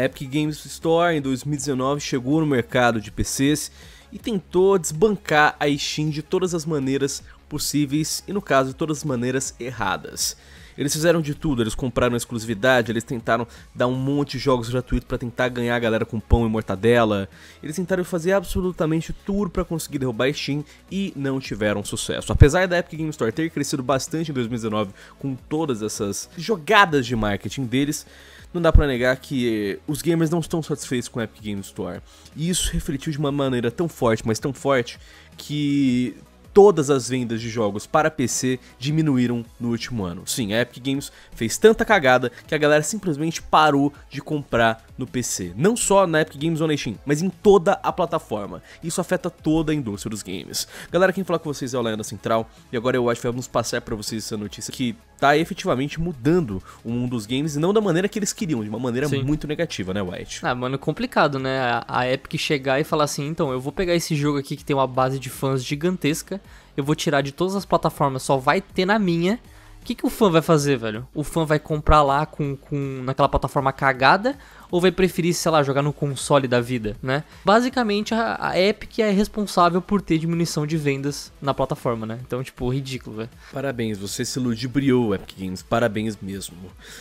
A Epic Games Store em 2019 chegou no mercado de PCs e tentou desbancar a Steam de todas as maneiras possíveis e, no caso, de todas as maneiras erradas. Eles fizeram de tudo, eles compraram exclusividade, eles tentaram dar um monte de jogos gratuitos para tentar ganhar a galera com pão e mortadela. Eles tentaram fazer absolutamente tudo para conseguir derrubar a Steam e não tiveram sucesso. Apesar da Epic Games Store ter crescido bastante em 2019 com todas essas jogadas de marketing deles, não dá para negar que eh, os gamers não estão satisfeitos com a Epic Games Store. E isso refletiu de uma maneira tão forte, mas tão forte, que todas as vendas de jogos para PC diminuíram no último ano. Sim, a Epic Games fez tanta cagada que a galera simplesmente parou de comprar no PC. Não só na Epic Games ou na Steam, mas em toda a plataforma. Isso afeta toda a indústria dos games. Galera, quem fala com vocês é o Leandro Central, e agora eu acho que vamos passar para vocês essa notícia que tá efetivamente mudando o mundo dos games, e não da maneira que eles queriam, de uma maneira Sim. muito negativa, né, White? Ah, mano, complicado, né? A Epic chegar e falar assim, então, eu vou pegar esse jogo aqui que tem uma base de fãs gigantesca, eu vou tirar de todas as plataformas, só vai ter na minha. O que, que o fã vai fazer, velho? O fã vai comprar lá com, com naquela plataforma cagada ou vai preferir, sei lá, jogar no console da vida, né? Basicamente, a, a Epic é responsável por ter diminuição de vendas na plataforma, né? Então, tipo, ridículo, velho. Parabéns, você se ludibriou, Epic Games, parabéns mesmo.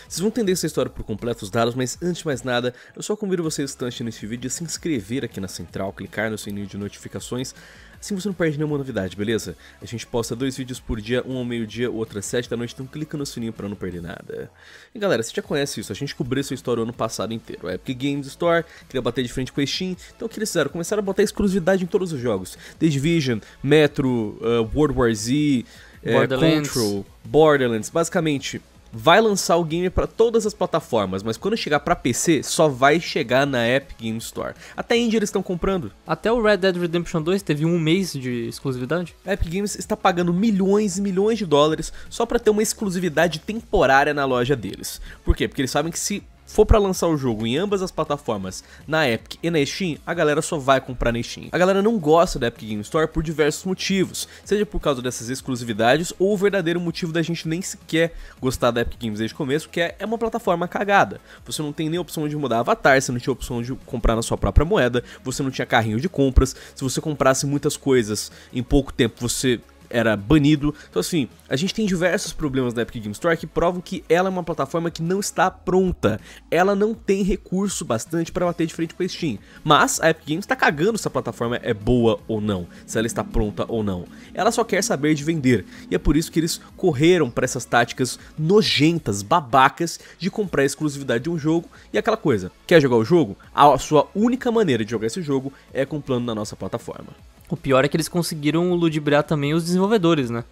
Vocês vão entender essa história por completo, os dados, mas antes de mais nada, eu só convido vocês que estão assistindo este vídeo a se inscrever aqui na Central, clicar no sininho de notificações Assim você não perde nenhuma novidade, beleza? A gente posta dois vídeos por dia, um ao meio-dia, o outro às 7 da noite, então clica no sininho para não perder nada. E galera, você já conhece isso, a gente cobriu essa história o ano passado inteiro. A Epic Games Store queria bater de frente com a Steam, então o que eles fizeram? Começaram a botar exclusividade em todos os jogos: The Division, Metro, uh, World War Z. É, Borderlands. Control, Borderlands, basicamente vai lançar o game para todas as plataformas, mas quando chegar para PC, só vai chegar na Epic Game Store. Até indie eles estão comprando. Até o Red Dead Redemption 2 teve um mês de exclusividade. A Epic Games está pagando milhões e milhões de dólares só para ter uma exclusividade temporária na loja deles. Por quê? Porque eles sabem que se for para lançar o jogo em ambas as plataformas, na Epic e na Steam, a galera só vai comprar na Steam. A galera não gosta da Epic Game Store por diversos motivos, seja por causa dessas exclusividades ou o verdadeiro motivo da gente nem sequer gostar da Epic Games desde o começo, que é, é uma plataforma cagada. Você não tem nem opção de mudar avatar, você não tinha opção de comprar na sua própria moeda, você não tinha carrinho de compras, se você comprasse muitas coisas em pouco tempo, você era banido. Então, assim, a gente tem diversos problemas na Epic Games Store que provam que ela é uma plataforma que não está pronta. Ela não tem recurso bastante para bater de frente com a Steam. Mas a Epic Games está cagando se a plataforma é boa ou não, se ela está pronta ou não. Ela só quer saber de vender. E é por isso que eles correram para essas táticas nojentas, babacas, de comprar a exclusividade de um jogo e aquela coisa. Quer jogar o jogo? A sua única maneira de jogar esse jogo é comprando na nossa plataforma. O pior é que eles conseguiram ludibriar também os desenvolvedores, né?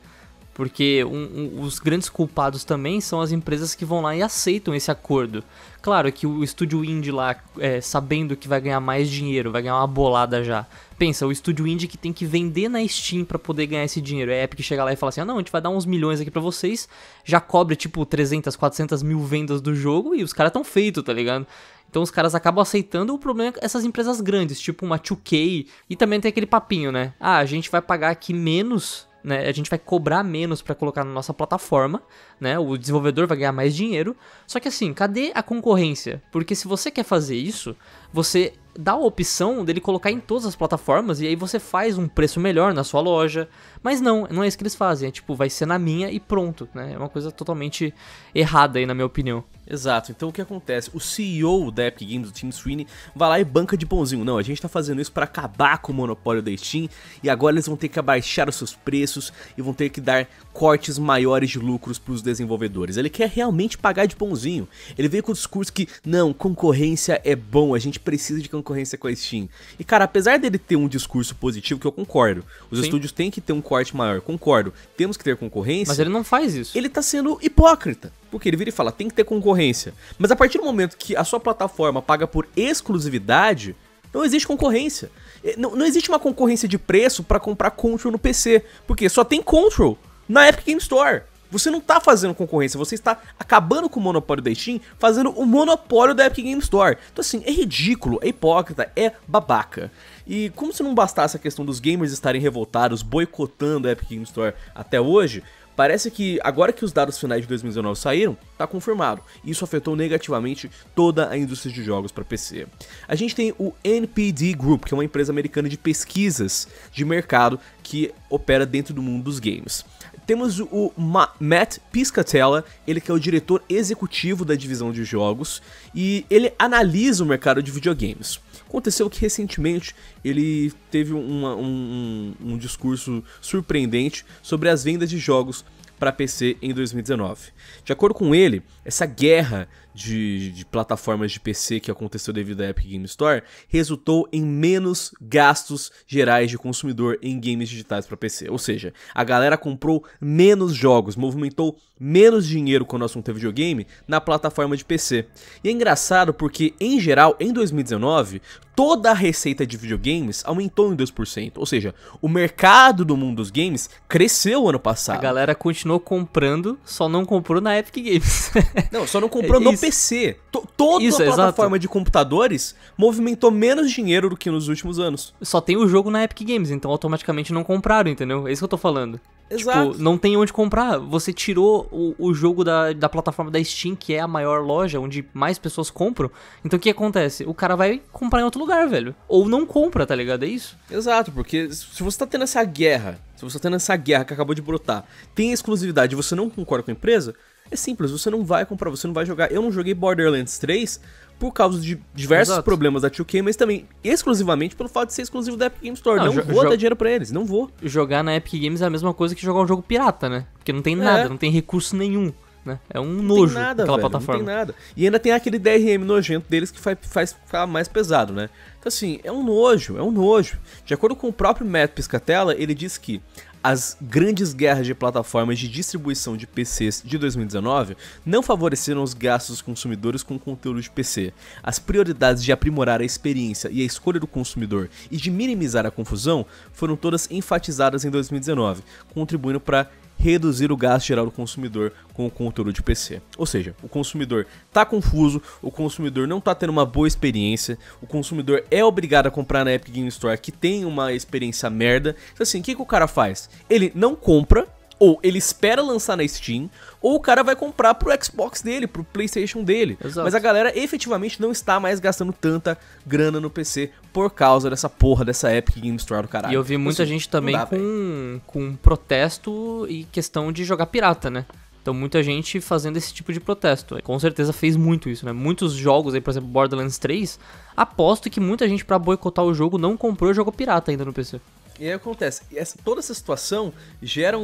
Porque um, um, os grandes culpados também são as empresas que vão lá e aceitam esse acordo. Claro que o estúdio indie lá, é, sabendo que vai ganhar mais dinheiro, vai ganhar uma bolada já. Pensa, o estúdio indie que tem que vender na Steam para poder ganhar esse dinheiro. É a Epic chega lá e fala assim: ah, não, a gente vai dar uns milhões aqui para vocês, já cobre tipo 300, 400 mil vendas do jogo e os caras tão feitos, tá ligado? Então os caras acabam aceitando o problema é essas empresas grandes, tipo uma 2K, e também tem aquele papinho, né? Ah, a gente vai pagar aqui menos né? A gente vai cobrar menos para colocar na nossa plataforma, né? O desenvolvedor vai ganhar mais dinheiro. Só que assim, cadê a concorrência? Porque se você quer fazer isso, você dá a opção dele colocar em todas as plataformas e aí você faz um preço melhor na sua loja. Mas não, não é isso que eles fazem. É tipo, vai ser na minha e pronto, né? É uma coisa totalmente errada aí, na minha opinião. Exato. Então o que acontece? O CEO da Epic Games, o Tim Sweeney, vai lá e banca de bonzinho. Não, a gente tá fazendo isso para acabar com o monopólio da Steam e agora eles vão ter que abaixar os seus preços e vão ter que dar cortes maiores de lucros para os desenvolvedores. Ele quer realmente pagar de bonzinho. Ele veio com o discurso que não, concorrência é bom, a gente gente precisa de concorrência com a Steam. E, cara, apesar dele ter um discurso positivo, que eu concordo, os Sim. estúdios têm que ter um corte maior, concordo, temos que ter concorrência. Mas ele não faz isso. Ele tá sendo hipócrita. Porque ele vira e fala, tem que ter concorrência. Mas a partir do momento que a sua plataforma paga por exclusividade, não existe concorrência. É, não, não existe uma concorrência de preço para comprar Control no PC. Porque só tem Control na Epic Game Store. Você não está fazendo concorrência, você está acabando com o monopólio da Steam, fazendo o monopólio da Epic Games Store. Então assim, é ridículo, é hipócrita, é babaca. E como se não bastasse a questão dos gamers estarem revoltados, boicotando a Epic Games Store até hoje, Parece que agora que os dados finais de 2019 saíram, está confirmado. Isso afetou negativamente toda a indústria de jogos para PC. A gente tem o NPD Group, que é uma empresa americana de pesquisas de mercado que opera dentro do mundo dos games. Temos o Ma Matt Piscatella, ele que é o diretor executivo da divisão de jogos e ele analisa o mercado de videogames. Aconteceu que recentemente ele teve uma, um, um discurso surpreendente sobre as vendas de jogos para PC em 2019. De acordo com ele, essa guerra de, de, plataformas de PC que aconteceu devido à Epic Game Store resultou em menos gastos gerais de consumidor em games digitais para PC. Ou seja, a galera comprou menos jogos, movimentou menos dinheiro quando o assunto é videogame na plataforma de PC. E é engraçado porque, em geral, em 2019, toda a receita de videogames aumentou em 2%. Ou seja, o mercado do mundo dos games cresceu ano passado. A galera continuou comprando, só não comprou na Epic Games. não, só não comprou é no PC. PC. T toda Isso, a plataforma exato. de computadores movimentou menos dinheiro do que nos últimos anos. Só tem o jogo na Epic Games, então automaticamente não compraram, entendeu? É isso que eu tô falando. Exato. Tipo, não tem onde comprar. Você tirou o, o jogo da, da plataforma da Steam, que é a maior loja, onde mais pessoas compram. Então o que acontece? O cara vai comprar em outro lugar, velho. Ou não compra, tá ligado? É isso? Exato, porque se você tá tendo essa guerra, se você tá tendo essa guerra que acabou de brotar, tem exclusividade e você não concorda com a empresa, é simples, você não vai comprar, você não vai jogar. Eu não joguei Borderlands 3 por causa de diversos Exato. problemas da 2K, mas também exclusivamente pelo fato de ser exclusivo da Epic Games Store. Não, não vou dar dinheiro pra eles, não vou. Jogar na Epic Games é a mesma coisa que jogar um jogo pirata, né? Porque não tem é. nada, é. não tem recurso nenhum né? É um não nojo nada, aquela velho, plataforma. Não tem nada. E ainda tem aquele DRM nojento deles que faz, faz ficar mais pesado, né? Então, assim, é um nojo, é um nojo. De acordo com o próprio Matt Piscatella, ele diz que as grandes guerras de plataformas de distribuição de PCs de 2019 não favoreceram os gastos dos consumidores com conteúdo de PC. As prioridades de aprimorar a experiência e a escolha do consumidor e de minimizar a confusão foram todas enfatizadas em 2019, contribuindo para reduzir o gasto geral do consumidor com o controle de PC. Ou seja, o consumidor está confuso, o consumidor não está tendo uma boa experiência, o consumidor é obrigado a comprar na Epic Game Store que tem uma experiência merda. Então assim, o que, que o cara faz? Ele não compra, ou ele espera lançar na Steam, ou o cara vai comprar pro Xbox dele, pro PlayStation dele. Exato. Mas a galera efetivamente não está mais gastando tanta grana no PC por causa dessa porra dessa Epic Game Store do caralho. E eu vi muita assim, gente também dá, com, com protesto e questão de jogar pirata, né? Então muita gente fazendo esse tipo de protesto. Com certeza fez muito isso, né? Muitos jogos aí, por exemplo, Borderlands 3, aposto que muita gente para boicotar o jogo não comprou jogo pirata ainda no PC. E aí acontece, essa, toda essa situação gera um,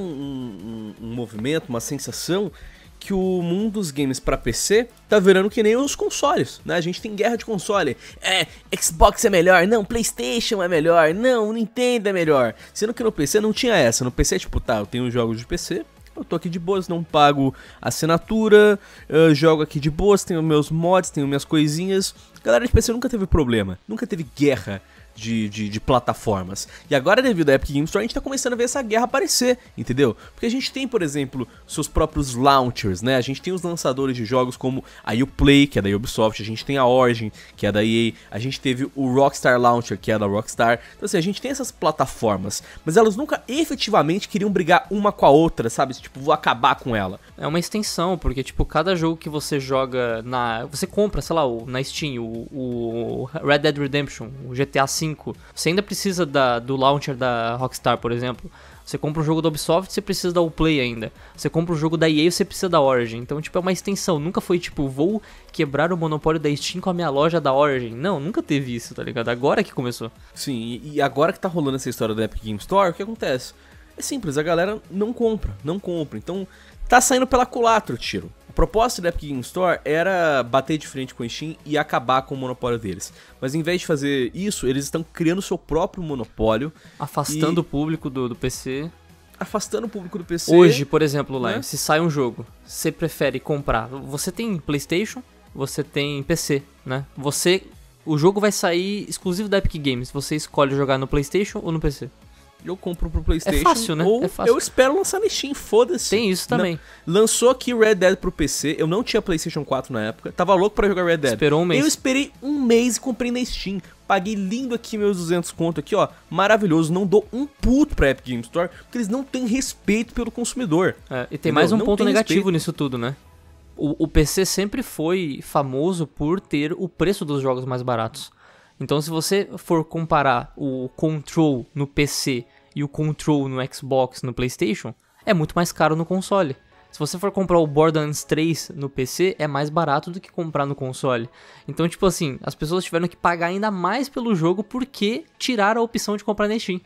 um, um movimento, uma sensação que o mundo dos games para PC tá virando que nem os consoles, né? A gente tem guerra de console. É, Xbox é melhor, não, PlayStation é melhor, não, Nintendo é melhor. Sendo que no PC não tinha essa. No PC é tipo, tá, eu tenho jogos de PC, eu tô aqui de boas, não pago assinatura, jogo aqui de boas, tenho meus mods, tenho minhas coisinhas. Galera de PC nunca teve problema, nunca teve guerra de, de, de, plataformas. E agora, devido à Epic Games Store, a gente tá começando a ver essa guerra aparecer, entendeu? Porque a gente tem, por exemplo, seus próprios launchers, né? A gente tem os lançadores de jogos como a Uplay, que é da Ubisoft, a gente tem a Origin, que é da EA, a gente teve o Rockstar Launcher, que é da Rockstar. Então, assim, a gente tem essas plataformas, mas elas nunca efetivamente queriam brigar uma com a outra, sabe? Tipo, vou acabar com ela. É uma extensão, porque, tipo, cada jogo que você joga na. Você compra, sei lá, na Steam, o, o Red Dead Redemption, o GTA V você ainda precisa da, do launcher da Rockstar, por exemplo. Você compra um jogo da Ubisoft, você precisa da Uplay ainda. Você compra um jogo da EA, você precisa da Origin. Então, tipo, é uma extensão. Nunca foi, tipo, vou quebrar o monopólio da Steam com a minha loja da Origin. Não, nunca teve isso, tá ligado? Agora que começou. Sim, e agora que tá rolando essa história da Epic Game Store, o que acontece? É simples, a galera não compra, não compra. Então, tá saindo pela culatra o tiro. A proposta da Epic Game Store era bater de frente com a Steam e acabar com o monopólio deles. Mas em vez de fazer isso, eles estão criando seu próprio monopólio. Afastando e... o público do, do PC afastando o público do PC. Hoje, por exemplo, lá, né? se sai um jogo, você prefere comprar? Você tem PlayStation, você tem PC, né? Você, o jogo vai sair exclusivo da Epic Games. Você escolhe jogar no PlayStation ou no PC? eu compro pro é PlayStation. É fácil, né? Ou é fácil. eu espero lançar na Steam, foda-se. Tem isso também. Não. Lançou aqui Red Dead pro PC. Eu não tinha PlayStation 4 na época. Tava louco para jogar Red Dead. Esperou um mês. Eu esperei um mês e comprei na Steam. Paguei lindo aqui meus 200 conto aqui, ó. Maravilhoso. Não dou um puto pra Epic Games Store, porque eles não têm respeito pelo consumidor. É, e tem entendeu? mais um não ponto negativo respeito. nisso tudo, né? O, o PC sempre foi famoso por ter o preço dos jogos mais baratos. Então, se você for comparar o Control no PC e o Control no Xbox, no PlayStation, é muito mais caro no console. Se você for comprar o Borderlands 3 no PC, é mais barato do que comprar no console. Então, tipo assim, as pessoas tiveram que pagar ainda mais pelo jogo porque tiraram a opção de comprar na Steam.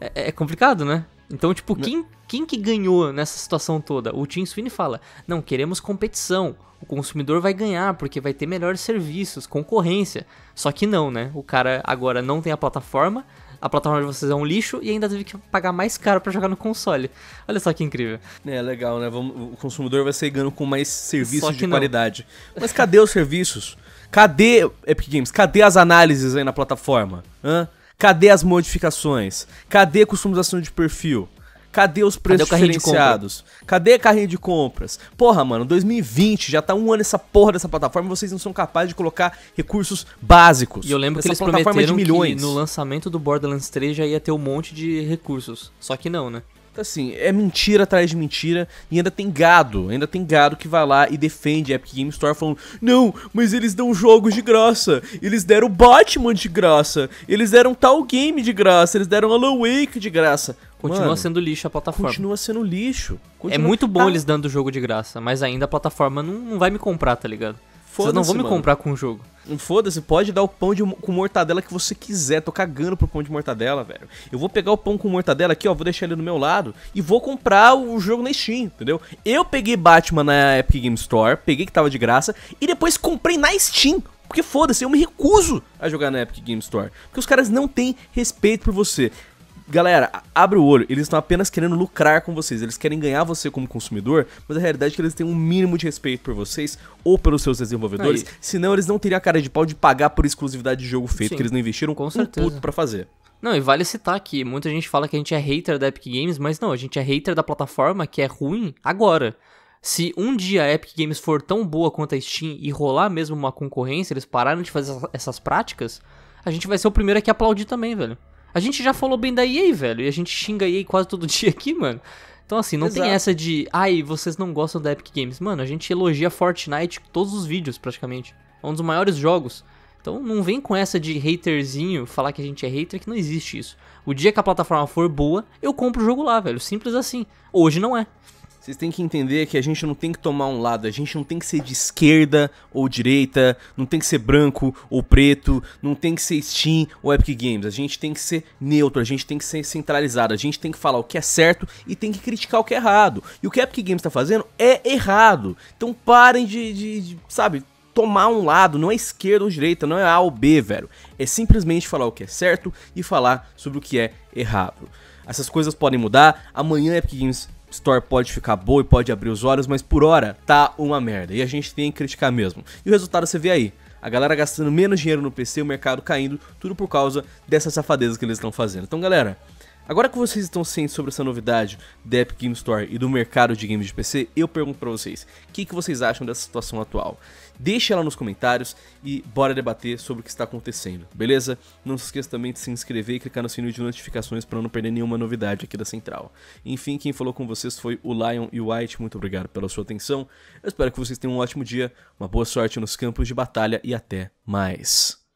É, é, é complicado, né? Então, tipo, quem, quem que ganhou nessa situação toda? O Tim Sweeney fala: não, queremos competição. O consumidor vai ganhar porque vai ter melhores serviços, concorrência. Só que não, né? O cara agora não tem a plataforma, a plataforma de vocês é um lixo e ainda teve que pagar mais caro para jogar no console. Olha só que incrível. É, legal, né? Vamos, o consumidor vai ser ganhando com mais serviços de não. qualidade. Mas cadê os serviços? Cadê, Epic Games, cadê as análises aí na plataforma? Hã? Cadê as modificações? Cadê a customização de perfil? Cadê os preços Cadê diferenciados? Cadê carrinha de compras? Porra, mano, 2020 já tá um ano essa porra dessa plataforma e vocês não são capazes de colocar recursos básicos. E eu lembro que eles é prometeram que no lançamento do Borderlands 3 já ia ter um monte de recursos. Só que não, né? Então, assim, é mentira atrás de mentira e ainda tem gado, ainda tem gado que vai lá e defende a Epic Game Store falando: "Não, mas eles dão jogos de graça. Eles deram Batman de graça. Eles deram tal game de graça. Eles deram Alan Wake de graça." Continua Mano, sendo lixo a plataforma. Continua sendo lixo. É continua... É muito bom tá- eles dando o jogo de graça, mas ainda a plataforma não, não vai me comprar, tá ligado? Vocês não vão me comprar com o jogo. Foda-se, pode dar o pão de, com mortadela que você quiser. Tô cagando pro pão de mortadela, velho. Eu vou pegar o pão com mortadela aqui, ó, vou deixar ele do meu lado e vou comprar o jogo na Steam, entendeu? Eu peguei Batman na Epic Game Store, peguei que tava de graça e depois comprei na Steam. Porque foda-se, eu me recuso a jogar na Epic Game Store. Porque os caras não têm respeito por você. Galera, abre o olho, eles estão apenas querendo lucrar com vocês, eles querem ganhar você como consumidor, mas a realidade é que eles têm um mínimo de respeito por vocês ou pelos seus desenvolvedores, Aí. senão eles não teriam a cara de pau de pagar por exclusividade de jogo feito, Sim, que eles não investiram com um certeza. puto pra fazer. Não, e vale citar que muita gente fala que a gente é hater da Epic Games, mas não, a gente é hater da plataforma que é ruim agora. Se um dia a Epic Games for tão boa quanto a Steam e rolar mesmo uma concorrência, eles pararem de fazer essas práticas, a gente vai ser o primeiro aqui a aplaudir também, velho. A gente já falou bem da EA, velho, e a gente xinga a EA quase todo dia aqui, mano. Então, assim, não Exato. tem essa de, ai, vocês não gostam da Epic Games. Mano, a gente elogia Fortnite todos os vídeos, praticamente. É um dos maiores jogos. Então, não vem com essa de haterzinho, falar que a gente é hater, que não existe isso. O dia que a plataforma for boa, eu compro o jogo lá, velho. Simples assim. Hoje não é. Vocês têm que entender que a gente não tem que tomar um lado, a gente não tem que ser de esquerda ou direita, não tem que ser branco ou preto, não tem que ser Steam ou Epic Games. A gente tem que ser neutro, a gente tem que ser centralizado, a gente tem que falar o que é certo e tem que criticar o que é errado. E o que a Epic Games está fazendo é errado. Então parem de, de, de sabe, tomar um lado, não é esquerda ou direita, não é A ou B, velho. É simplesmente falar o que é certo e falar sobre o que é errado. Essas coisas podem mudar. Amanhã a Epic Games Store pode ficar boa e pode abrir os olhos, mas por hora tá uma merda. E a gente tem que criticar mesmo. E o resultado você vê aí. A galera gastando menos dinheiro no PC, o mercado caindo, tudo por causa dessas safadezas que eles estão fazendo. Então, galera, Agora que vocês estão cientes sobre essa novidade da Epic Game Store e do mercado de games de PC, eu pergunto para vocês, o que, que vocês acham dessa situação atual? Deixe ela nos comentários e bora debater sobre o que está acontecendo, beleza? Não se esqueça também de se inscrever e clicar no sininho de notificações para não perder nenhuma novidade aqui da Central. Enfim, quem falou com vocês foi o Lion e o White, muito obrigado pela sua atenção. Eu espero que vocês tenham um ótimo dia, uma boa sorte nos campos de batalha e até mais.